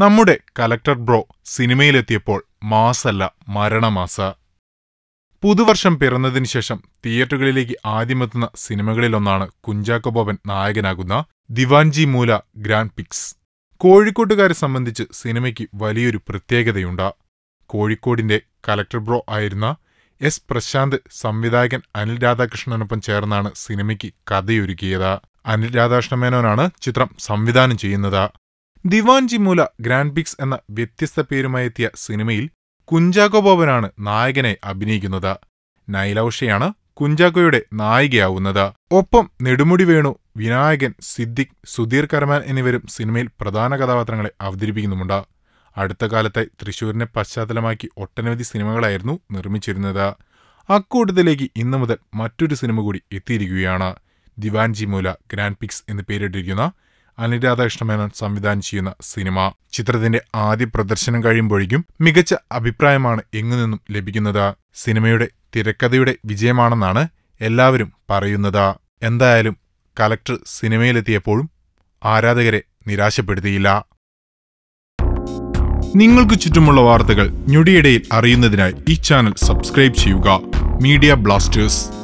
നമ്മുടെ collector bro സിനിമയിലെത്തിയപ്പോൾ മാസല്ല മരണമാസ പുതുവർഷം പിറന്നതിന് ശേഷം തിയേറ്ററുകളിലേക്ക് ആദ്യമെത്തുന്ന സിനിമകളിലൊന്നാണ് കുഞ്ചാക്കോബോബൻ ബോബൻ നായകനാകുന്ന ദിവാൻജി മൂല ഗ്രാൻഡ് പിക്സ് കോഴിക്കോട്ടുകാരെ സംബന്ധിച്ച് സിനിമയ്ക്ക് വലിയൊരു പ്രത്യേകതയുണ്ട് കോഴിക്കോടിന്റെ കലക്ടർ ബ്രോ ആയിരുന്ന എസ് പ്രശാന്ത് സംവിധായകൻ അനിൽ രാധാകൃഷ്ണനൊപ്പം ചേർന്നാണ് സിനിമയ്ക്ക് കഥയൊരുക്കിയത് അനിൽ രാധാകൃഷ്ണമേനോനാണ് ചിത്രം സംവിധാനം ചെയ്യുന്നത് ദിവാൻ ജിമൂല ഗ്രാൻഡ് പിക്സ് എന്ന വ്യത്യസ്ത പേരുമായെത്തിയ സിനിമയിൽ കുഞ്ചാക്കോ ബോബനാണ് നായകനെ അഭിനയിക്കുന്നത് നൈലൌഷയാണ് കുഞ്ചാക്കോയുടെ നായികയാവുന്നത് ഒപ്പം നെടുമുടി വേണു വിനായകൻ സിദ്ദിഖ് സുധീർ കർമാൻ എന്നിവരും സിനിമയിൽ പ്രധാന കഥാപാത്രങ്ങളെ അവതരിപ്പിക്കുന്നുമുണ്ട് അടുത്ത കാലത്തെ തൃശൂരിനെ പശ്ചാത്തലമാക്കി ഒട്ടനവധി സിനിമകളായിരുന്നു നിർമ്മിച്ചിരുന്നത് അക്കൂട്ടത്തിലേക്ക് ഇന്നു മുതൽ മറ്റൊരു സിനിമ കൂടി എത്തിയിരിക്കുകയാണ് ദിവാൻജി മൂല ഗ്രാൻഡ് പിക്സ് എന്ന് പേരിട്ടിരിക്കുന്ന അനുരാധാകൃഷ്ണമേനോൻ സംവിധാനം ചെയ്യുന്ന സിനിമ ചിത്രത്തിന്റെ ആദ്യ പ്രദർശനം കഴിയുമ്പോഴേക്കും മികച്ച അഭിപ്രായമാണ് നിന്നും ലഭിക്കുന്നത് സിനിമയുടെ തിരക്കഥയുടെ വിജയമാണെന്നാണ് എല്ലാവരും പറയുന്നത് എന്തായാലും കലക്ടർ സിനിമയിലെത്തിയപ്പോഴും ആരാധകരെ നിരാശപ്പെടുത്തിയില്ല നിങ്ങൾക്ക് ചുറ്റുമുള്ള വാർത്തകൾ ഞൊടിയിടയിൽ അറിയുന്നതിനായി ഈ ചാനൽ സബ്സ്ക്രൈബ് ചെയ്യുക മീഡിയ ബ്ലാസ്റ്റേഴ്സ്